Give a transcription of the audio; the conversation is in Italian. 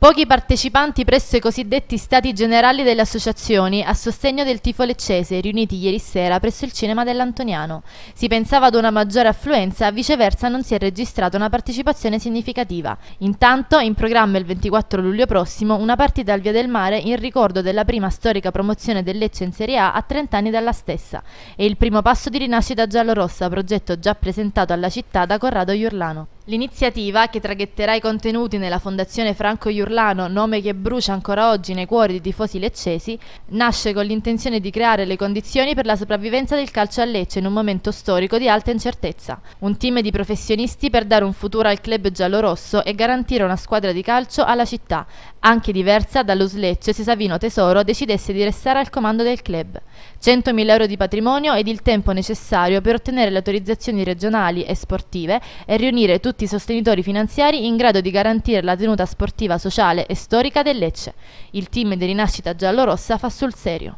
Pochi partecipanti presso i cosiddetti stati generali delle associazioni a sostegno del tifo leccese riuniti ieri sera presso il cinema dell'Antoniano. Si pensava ad una maggiore affluenza, viceversa non si è registrata una partecipazione significativa. Intanto in programma il 24 luglio prossimo una partita al Via del Mare in ricordo della prima storica promozione del Lecce in Serie A a 30 anni dalla stessa e il primo passo di rinascita giallorossa, progetto già presentato alla città da Corrado Iurlano. L'iniziativa, che traghetterà i contenuti nella Fondazione Franco Iurlano, nome che brucia ancora oggi nei cuori di tifosi leccesi, nasce con l'intenzione di creare le condizioni per la sopravvivenza del calcio a Lecce in un momento storico di alta incertezza. Un team di professionisti per dare un futuro al club giallorosso e garantire una squadra di calcio alla città, anche diversa dallo Slecce se Savino Tesoro decidesse di restare al comando del club. 100.000 euro di patrimonio ed il tempo necessario per ottenere le autorizzazioni regionali e sportive e riunire tutti tutti i sostenitori finanziari in grado di garantire la tenuta sportiva, sociale e storica del Lecce. Il team di rinascita giallorossa fa sul serio.